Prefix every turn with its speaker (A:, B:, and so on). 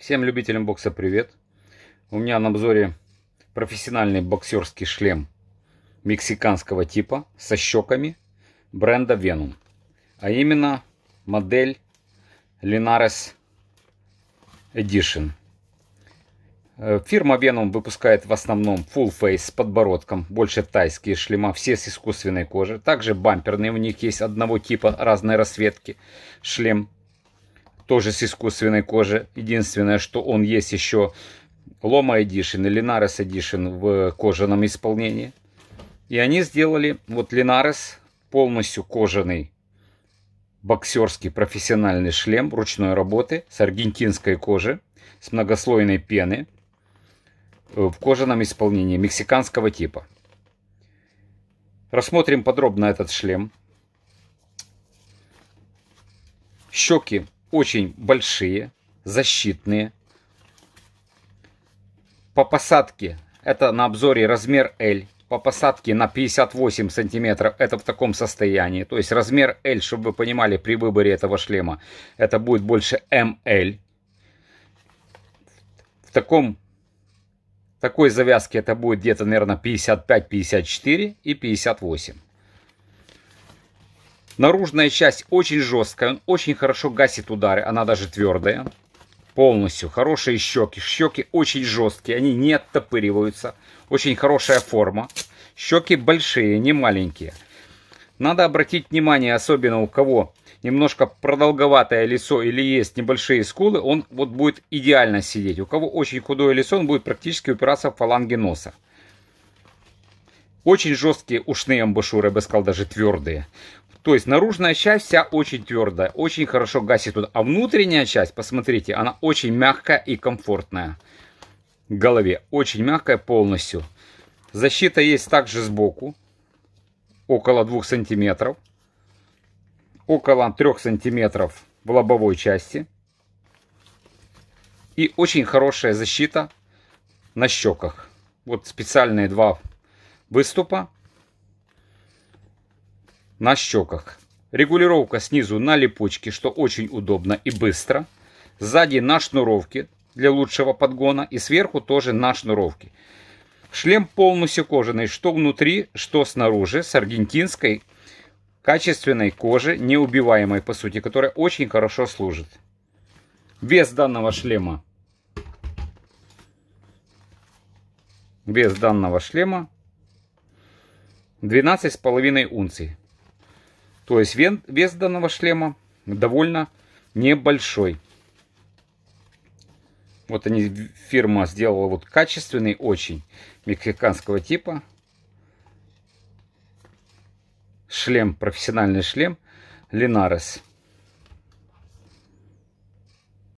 A: Всем любителям бокса привет! У меня на обзоре профессиональный боксерский шлем мексиканского типа со щеками бренда Venom. А именно модель Linares Edition. Э, фирма Venom выпускает в основном full face с подбородком, больше тайские шлема, все с искусственной кожи. Также бамперные у них есть одного типа разной расцветки шлем тоже с искусственной кожи. Единственное, что он есть еще Лома Эдишин и Линарес Эдишин в кожаном исполнении. И они сделали, вот Линарес полностью кожаный боксерский профессиональный шлем ручной работы с аргентинской кожи, с многослойной пены э, в кожаном исполнении мексиканского типа. Рассмотрим подробно этот шлем. Щеки очень большие, защитные. По посадке, это на обзоре размер L, по посадке на 58 сантиметров, это в таком состоянии. То есть размер L, чтобы вы понимали, при выборе этого шлема, это будет больше ML. В таком такой завязке это будет где-то, наверное, 55, 54 и 58. Наружная часть очень жесткая, он очень хорошо гасит удары, она даже твердая. Полностью. Хорошие щеки. Щеки очень жесткие, они не оттопыриваются. Очень хорошая форма. Щеки большие, не маленькие. Надо обратить внимание, особенно у кого немножко продолговатое лицо или есть небольшие скулы, он вот будет идеально сидеть. У кого очень худое лицо, он будет практически упираться в фаланги носа. Очень жесткие ушные амбушюры, я бы сказал, даже твердые. То есть наружная часть вся очень твердая, очень хорошо гасит туда. А внутренняя часть, посмотрите, она очень мягкая и комфортная. К голове. Очень мягкая полностью. Защита есть также сбоку. Около 2 сантиметров. Около 3 сантиметров в лобовой части. И очень хорошая защита на щеках. Вот специальные два выступа на щеках. Регулировка снизу на липучке, что очень удобно и быстро. Сзади на шнуровке для лучшего подгона и сверху тоже на шнуровке. Шлем полностью кожаный, что внутри, что снаружи, с аргентинской качественной кожи, неубиваемой по сути, которая очень хорошо служит. Вес данного шлема. Вес данного шлема 12,5 унций. То есть вес данного шлема довольно небольшой. Вот они, фирма сделала вот качественный очень мексиканского типа. Шлем, профессиональный шлем Linares.